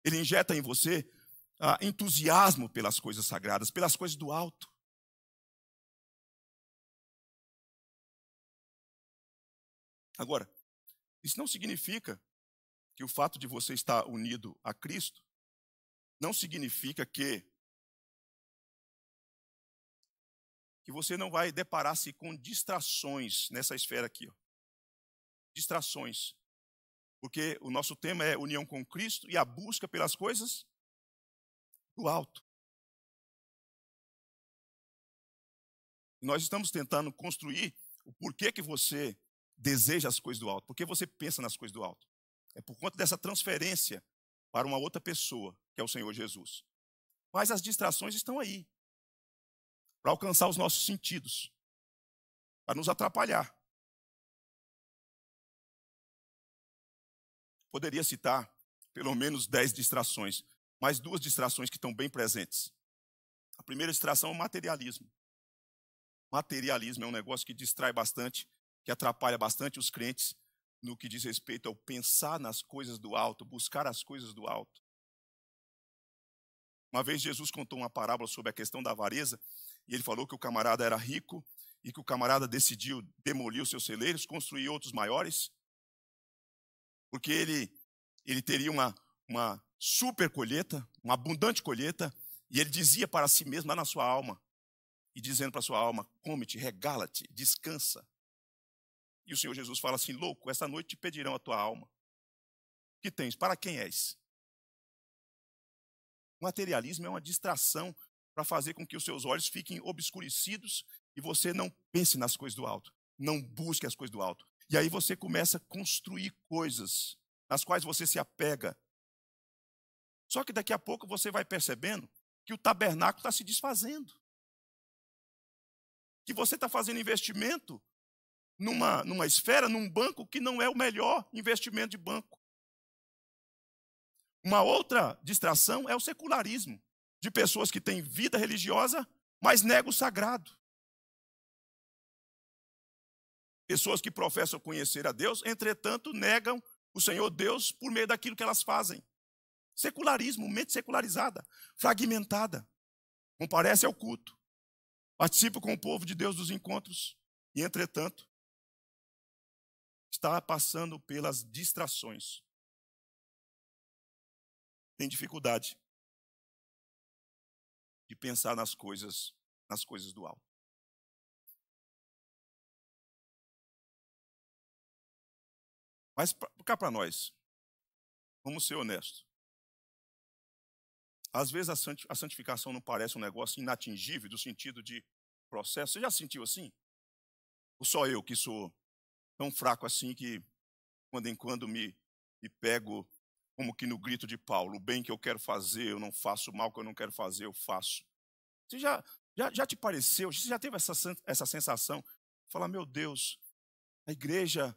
Speaker 1: Ele injeta em você ah, entusiasmo pelas coisas sagradas, pelas coisas do alto.
Speaker 2: Agora, isso não significa que o fato de você estar unido a Cristo
Speaker 1: não significa que que você não vai deparar-se com distrações nessa esfera aqui. Ó distrações. Porque o nosso tema é união com Cristo e a busca pelas coisas do alto. nós estamos tentando construir o porquê que você deseja as coisas do alto, porque você pensa nas coisas do alto. É por conta dessa transferência para uma outra pessoa, que é o Senhor Jesus. Mas as distrações estão aí para alcançar os nossos
Speaker 2: sentidos, para nos atrapalhar.
Speaker 1: Poderia citar pelo menos dez distrações, mas duas distrações que estão bem presentes. A primeira distração é o materialismo. Materialismo é um negócio que distrai bastante, que atrapalha bastante os crentes no que diz respeito ao pensar nas coisas do alto, buscar as coisas do alto. Uma vez Jesus contou uma parábola sobre a questão da avareza, e ele falou que o camarada era rico e que o camarada decidiu demolir os seus celeiros, construir outros maiores, porque ele, ele teria uma, uma super colheita, uma abundante colheita, e ele dizia para si mesmo, lá na sua alma, e dizendo para a sua alma: come-te, regala-te, descansa. E o Senhor Jesus fala assim: louco, esta noite te pedirão a tua alma. Que tens? Para quem és? O materialismo é uma distração para fazer com que os seus olhos fiquem obscurecidos e você não pense nas coisas do alto, não busque as coisas do alto, e aí você começa a construir coisas nas quais você se apega. Só que daqui a pouco você vai percebendo que o tabernáculo está se desfazendo. Que você está fazendo investimento numa, numa esfera, num banco que não é o melhor investimento de banco. Uma outra distração é o secularismo, de pessoas que têm vida religiosa, mas negam o sagrado. Pessoas que professam conhecer a Deus, entretanto, negam o Senhor Deus por meio daquilo que elas fazem. Secularismo, mente secularizada, fragmentada. Comparece ao culto. Participa com o povo de Deus dos encontros e, entretanto, está passando
Speaker 2: pelas distrações. Tem dificuldade de pensar nas coisas, nas coisas do alto.
Speaker 1: Mas cá para nós, vamos ser honestos. Às vezes a santificação não parece um negócio inatingível, do sentido de processo. Você já sentiu assim? Ou só eu que sou tão fraco assim que, quando em quando, me, me pego como que no grito de Paulo: o bem que eu quero fazer, eu não faço, o mal que eu não quero fazer, eu faço. Você já, já, já te pareceu, você já teve essa, essa sensação? Falar, meu Deus, a igreja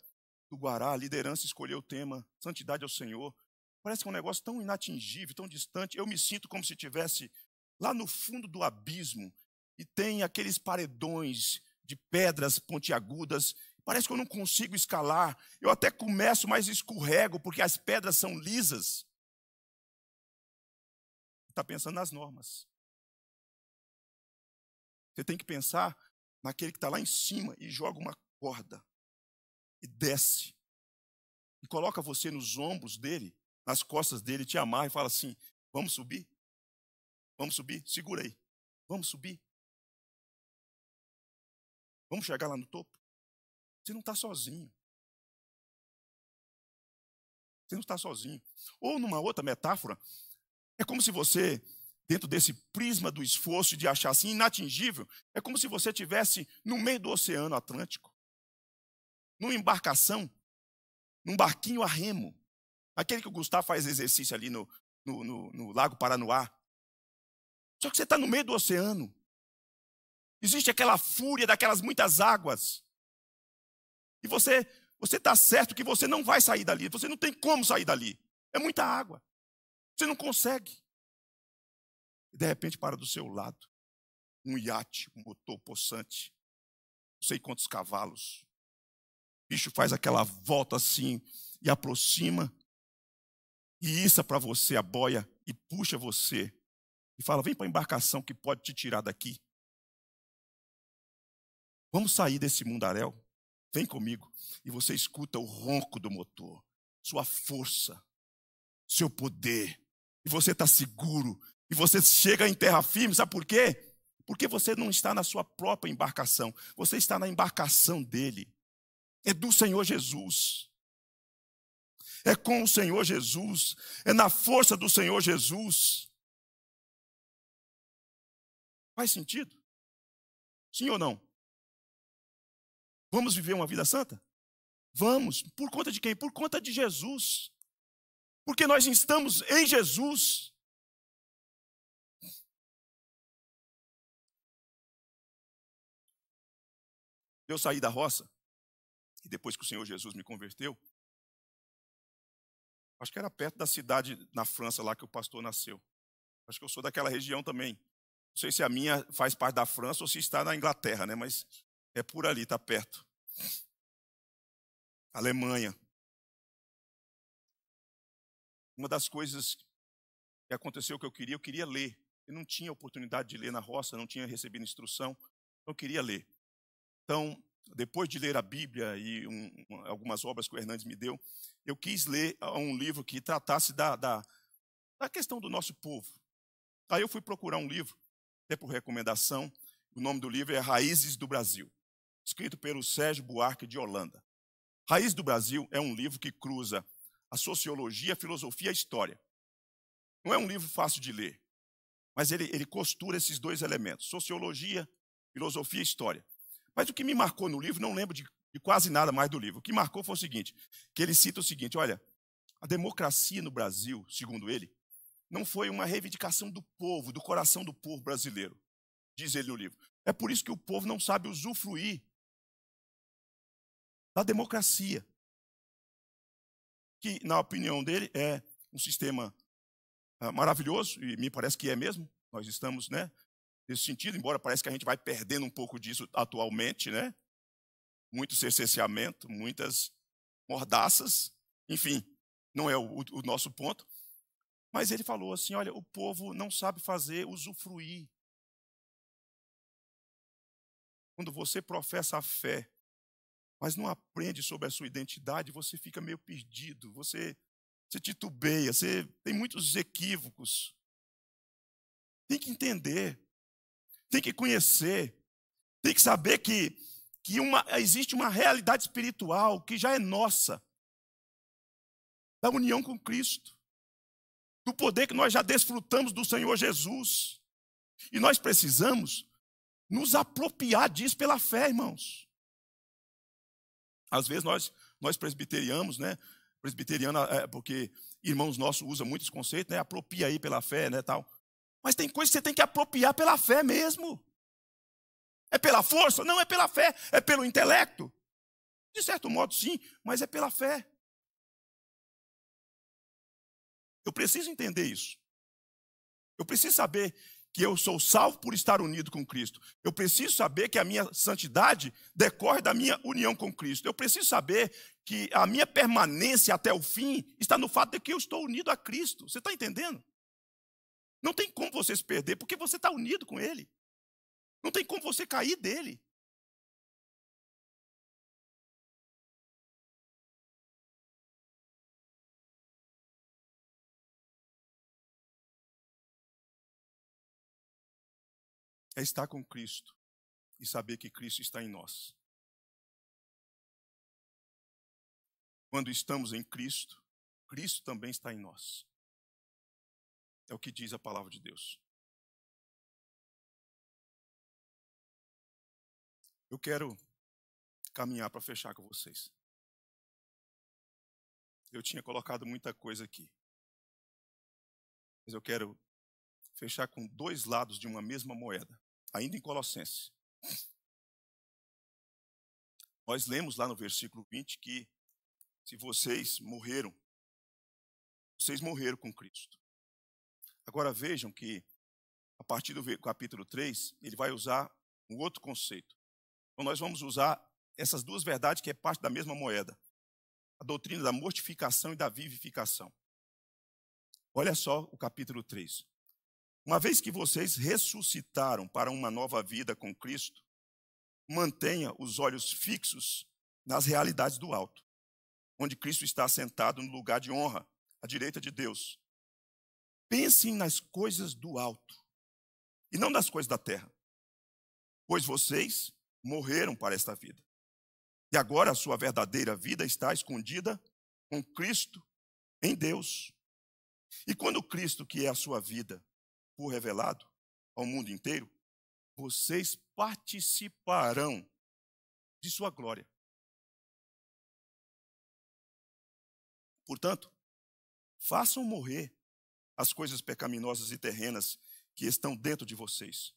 Speaker 1: do Guará, a liderança escolheu o tema Santidade ao Senhor. Parece que é um negócio tão inatingível, tão distante. Eu me sinto como se estivesse lá no fundo do abismo e tem aqueles paredões de pedras pontiagudas. Parece que eu não consigo escalar. Eu até começo, mas escorrego, porque as pedras são lisas.
Speaker 2: Está pensando nas normas. Você tem que pensar
Speaker 1: naquele que está lá em cima e joga uma corda e desce. E coloca você nos ombros dele, nas costas dele, te amarra e fala assim: Vamos subir? Vamos subir? Segura aí. Vamos subir?
Speaker 2: Vamos chegar lá no topo? Você não está sozinho.
Speaker 1: Você não está sozinho. Ou numa outra metáfora, é como se você, dentro desse prisma do esforço de achar assim inatingível, é como se você estivesse no meio do Oceano Atlântico numa embarcação, num barquinho a remo. Aquele que o Gustavo faz exercício ali no, no, no, no Lago Paranoá. Só que você está no meio do oceano. Existe aquela fúria daquelas muitas águas. E você você está certo que você não vai sair dali. Você não tem como sair dali. É muita água. Você não consegue. E de repente para do seu lado um iate, um motor possante, não sei quantos cavalos, bicho faz aquela volta assim e aproxima. E isso é para você a boia e puxa você. E fala: vem para a embarcação que pode te tirar daqui. Vamos sair desse mundaréu? Vem comigo. E você escuta o ronco do motor, sua força, seu poder. E você está seguro. E você chega em terra firme, sabe por quê? Porque você não está na sua própria embarcação, você está na embarcação dele é do Senhor Jesus. É com o Senhor Jesus, é na força do Senhor Jesus.
Speaker 2: Faz sentido? Sim ou não? Vamos viver uma vida santa? Vamos. Por conta de quem? Por conta de Jesus. Porque nós estamos em Jesus.
Speaker 1: Eu saí da roça depois que o Senhor Jesus me converteu, acho que era perto da cidade na França lá que o pastor nasceu. Acho que eu sou daquela região também. Não sei se a minha faz parte da França ou se está na Inglaterra, né? Mas é por ali, está perto. Alemanha. Uma das coisas que aconteceu que eu queria, eu queria ler. Eu não tinha oportunidade de ler na roça, não tinha recebido instrução, eu queria ler. Então, depois de ler a Bíblia e um, algumas obras que o Hernandes me deu, eu quis ler ah, um livro que tratasse da, da, da questão do nosso povo. Aí eu fui procurar um livro, até por recomendação, o nome do livro é Raízes do Brasil, escrito pelo Sérgio Buarque de Holanda. Raiz do Brasil é um livro que cruza a sociologia, a filosofia e a história. Não é um livro fácil de ler, mas ele, ele costura esses dois elementos, sociologia, filosofia e história. Mas o que me marcou no livro, não lembro de, de quase nada mais do livro, o que marcou foi o seguinte, que ele cita o seguinte, olha, a democracia no Brasil, segundo ele, não foi uma reivindicação do povo, do coração do povo brasileiro, diz ele no livro. É por isso que o povo não sabe usufruir da democracia, que, na opinião dele, é um sistema ah, maravilhoso, e me parece que é mesmo. Nós estamos né, nesse sentido, embora parece que a gente vai perdendo um pouco disso atualmente, né? Muito cerceamento, muitas mordaças, enfim, não é o, o nosso ponto. Mas ele falou assim: olha, o povo não sabe fazer usufruir. Quando você professa a fé, mas não aprende sobre a sua identidade, você fica meio perdido, você, você titubeia, você tem muitos equívocos. Tem que entender tem que conhecer, tem que saber que, que uma, existe uma realidade espiritual que já é nossa, da união com Cristo, do poder que nós já desfrutamos do Senhor Jesus. E nós precisamos nos apropriar disso pela fé, irmãos. Às vezes nós, nós presbiterianos, né? Presbiteriana, é, porque irmãos nossos usam muitos conceitos, né? Apropria aí pela fé, né? Tal. Mas tem coisas que você tem que apropriar pela fé mesmo. É pela força? Não, é pela fé. É pelo intelecto? De certo modo, sim, mas é pela fé. Eu preciso entender isso. Eu preciso saber que eu sou salvo por estar unido com Cristo. Eu preciso saber que a minha santidade decorre da minha união com Cristo. Eu preciso saber que a minha permanência até o fim está no fato de que eu estou unido a Cristo. Você está entendendo? Não tem como você se perder, porque você está unido com Ele. Não tem como você cair dele.
Speaker 2: É estar com Cristo e saber que Cristo está em nós. Quando estamos em Cristo, Cristo também está em nós. É o que diz a palavra de Deus. Eu quero caminhar para fechar com vocês.
Speaker 1: Eu tinha colocado muita coisa aqui. Mas eu quero fechar com dois lados de uma mesma moeda, ainda em Colossenses. Nós lemos lá no versículo 20 que se vocês morreram, vocês morreram com Cristo. Agora vejam que, a partir do capítulo 3, ele vai usar um outro conceito. Então, nós vamos usar essas duas verdades que é parte da mesma moeda: a doutrina da mortificação e da vivificação. Olha só o capítulo 3. Uma vez que vocês ressuscitaram para uma nova vida com Cristo, mantenha os olhos fixos nas realidades do alto, onde Cristo está sentado no lugar de honra, à direita de Deus pensem nas coisas do alto e não das coisas da terra, pois vocês morreram para esta vida. E agora a sua verdadeira vida está escondida com Cristo em Deus. E quando Cristo, que é a sua vida, for revelado ao mundo inteiro, vocês participarão
Speaker 2: de sua glória.
Speaker 1: Portanto, façam morrer as coisas pecaminosas e terrenas que estão dentro de vocês.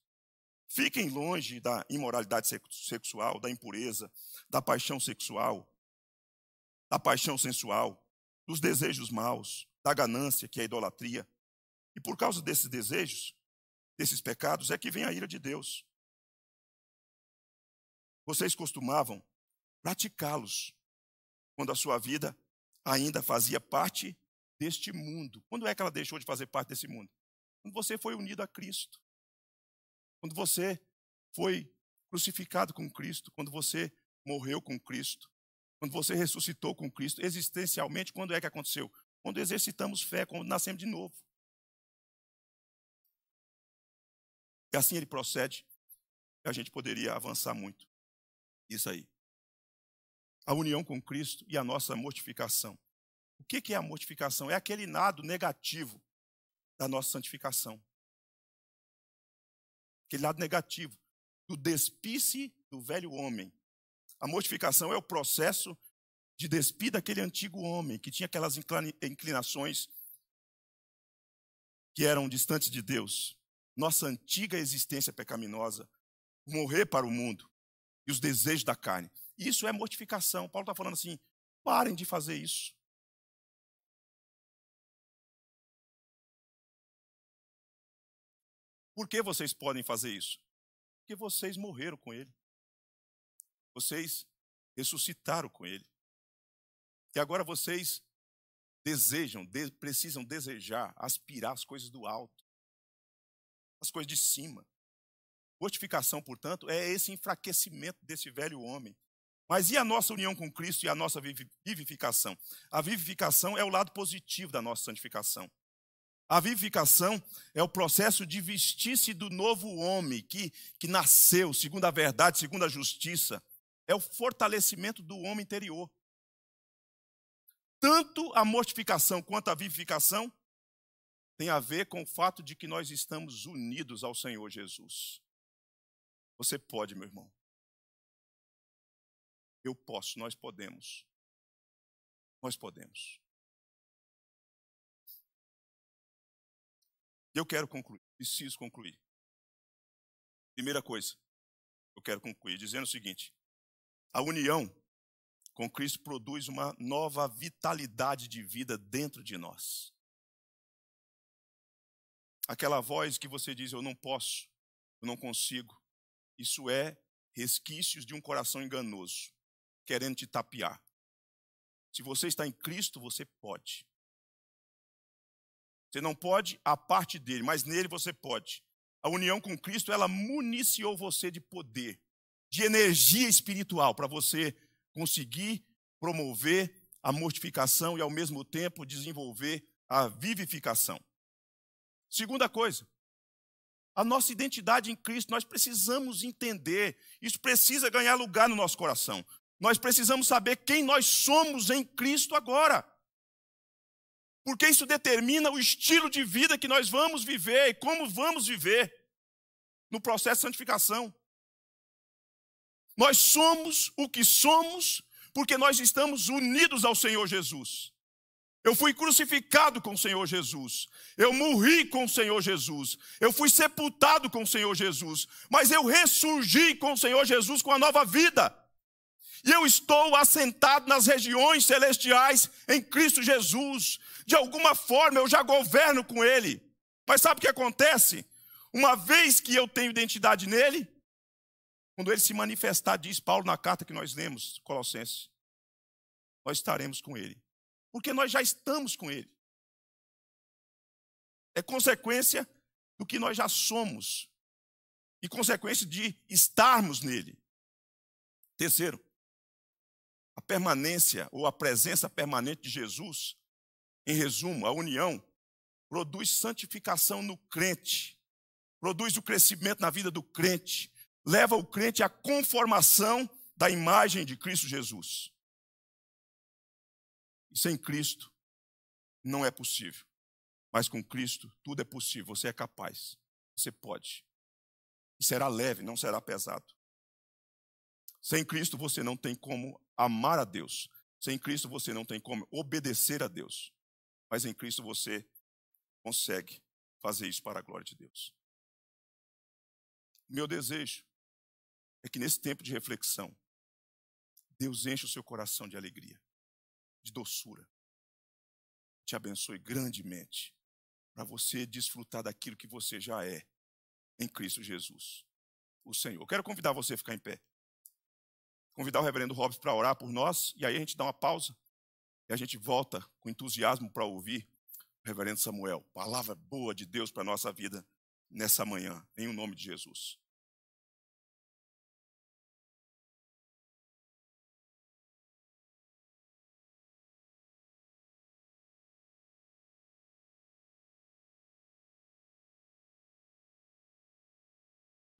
Speaker 1: Fiquem longe da imoralidade sexual, da impureza, da paixão sexual, da paixão sensual, dos desejos maus, da ganância, que é a idolatria. E por causa desses desejos, desses pecados, é que vem a ira de Deus. Vocês costumavam praticá-los quando a sua vida ainda fazia parte deste mundo. Quando é que ela deixou de fazer parte desse mundo? Quando você foi unido a Cristo. Quando você foi crucificado com Cristo, quando você morreu com Cristo, quando você ressuscitou com Cristo, existencialmente, quando é que aconteceu? Quando exercitamos fé, quando nascemos de novo. E assim ele procede, e a gente poderia avançar muito. Isso aí. A união com Cristo e a nossa mortificação. O que é a mortificação? É aquele nado negativo da nossa santificação. Aquele lado negativo do despice do velho homem. A mortificação é o processo de despir daquele antigo homem que tinha aquelas inclinações que eram distantes de Deus. Nossa antiga existência pecaminosa, morrer para o mundo e os desejos da carne. Isso é mortificação. Paulo está falando assim: parem de fazer isso. Por que vocês podem fazer isso? Porque vocês morreram com ele. Vocês ressuscitaram com ele. E agora vocês desejam, de, precisam desejar, aspirar as coisas do alto, as coisas de cima. Mortificação, portanto, é esse enfraquecimento desse velho homem. Mas e a nossa união com Cristo e a nossa vivificação? A vivificação é o lado positivo da nossa santificação. A vivificação é o processo de vestir-se do novo homem que, que nasceu, segundo a verdade, segundo a justiça. É o fortalecimento do homem interior. Tanto a mortificação quanto a vivificação tem a ver com o fato de que nós estamos unidos ao Senhor Jesus. Você pode, meu irmão. Eu posso, nós podemos. Nós
Speaker 2: podemos. Eu quero concluir,
Speaker 1: preciso concluir. Primeira coisa, eu quero concluir dizendo o seguinte: a união com Cristo produz uma nova vitalidade de vida dentro de nós. Aquela voz que você diz, eu não posso, eu não consigo, isso é resquícios de um coração enganoso, querendo te tapear. Se você está em Cristo, você pode. Você não pode a parte dele, mas nele você pode. A união com Cristo, ela municiou você de poder, de energia espiritual, para você conseguir promover a mortificação e, ao mesmo tempo, desenvolver a vivificação. Segunda coisa, a nossa identidade em Cristo, nós precisamos entender, isso precisa ganhar lugar no nosso coração. Nós precisamos saber quem nós somos em Cristo agora porque isso determina o estilo de vida que nós vamos viver e como vamos viver no processo de santificação. Nós somos o que somos porque nós estamos unidos ao Senhor Jesus. Eu fui crucificado com o Senhor Jesus. Eu morri com o Senhor Jesus. Eu fui sepultado com o Senhor Jesus. Mas eu ressurgi com o Senhor Jesus com a nova vida. E eu estou assentado nas regiões celestiais em Cristo Jesus. De alguma forma eu já governo com ele. Mas sabe o que acontece? Uma vez que eu tenho identidade nele, quando ele se manifestar, diz Paulo na carta que nós lemos, Colossenses, nós estaremos com ele. Porque nós já estamos com ele. É consequência do que nós já somos. E consequência de estarmos nele. Terceiro, a permanência ou a presença permanente de Jesus em resumo, a união produz santificação no crente, produz o crescimento na vida do crente, leva o crente à conformação da imagem de Cristo Jesus. E sem Cristo não é possível. Mas com Cristo tudo é possível, você é capaz, você pode. E será leve, não será pesado. Sem Cristo você não tem como amar a Deus. Sem Cristo você não tem como obedecer a Deus. Mas em Cristo você consegue fazer isso para a glória de Deus. Meu desejo é que nesse tempo de reflexão, Deus enche o seu coração de alegria, de doçura, te abençoe grandemente, para você desfrutar daquilo que você já é em Cristo Jesus, o Senhor. Eu quero convidar você a ficar em pé. Convidar o reverendo Robson para orar por nós, e aí a gente dá uma pausa. E a gente volta com entusiasmo para ouvir o reverendo Samuel. Palavra boa de Deus para a nossa vida nessa manhã, em o um nome de Jesus.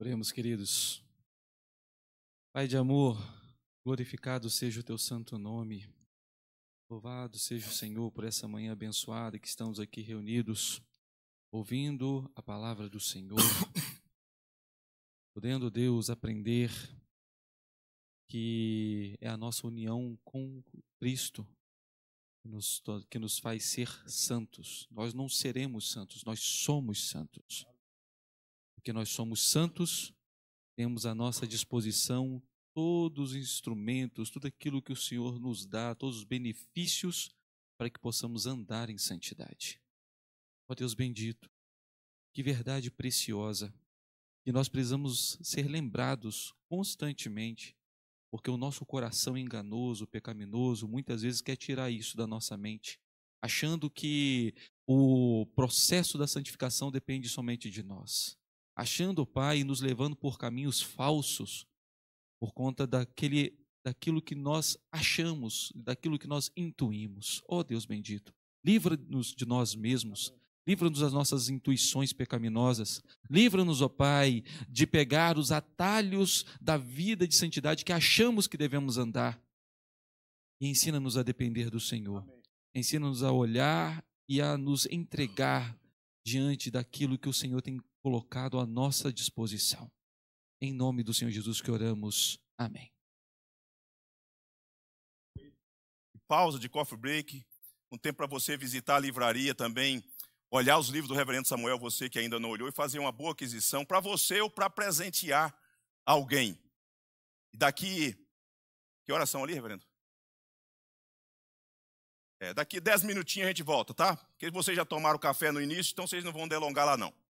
Speaker 3: Oremos, queridos. Pai de amor, glorificado seja o teu santo nome. Louvado seja o Senhor por essa manhã abençoada que estamos aqui reunidos, ouvindo a palavra do Senhor, podendo, Deus, aprender que é a nossa união com Cristo que nos, que nos faz ser santos. Nós não seremos santos, nós somos santos. Porque nós somos santos, temos à nossa disposição todos os instrumentos, tudo aquilo que o Senhor nos dá, todos os benefícios para que possamos andar em santidade. Ó Deus bendito, que verdade preciosa, que nós precisamos ser lembrados constantemente, porque o nosso coração é enganoso, pecaminoso, muitas vezes quer tirar isso da nossa mente, achando que o processo da santificação depende somente de nós, achando, Pai, nos levando por caminhos falsos, por conta daquele, daquilo que nós achamos, daquilo que nós intuímos. Oh Deus bendito, livra-nos de nós mesmos. Livra-nos das nossas intuições pecaminosas. Livra-nos, ó Pai, de pegar os atalhos da vida de santidade que achamos que devemos andar. E ensina-nos a depender do Senhor. Ensina-nos a olhar e a nos entregar diante daquilo que o Senhor tem colocado à nossa disposição. Em nome do Senhor Jesus que oramos. Amém.
Speaker 1: Pausa de coffee break, um tempo para você visitar a livraria também, olhar os livros do Reverendo Samuel, você que ainda não olhou, e fazer uma boa aquisição para você ou para presentear alguém. E daqui. Que oração ali, Reverendo? É, daqui dez minutinhos a gente volta, tá? Porque vocês já tomaram café no início, então vocês não vão delongar lá não.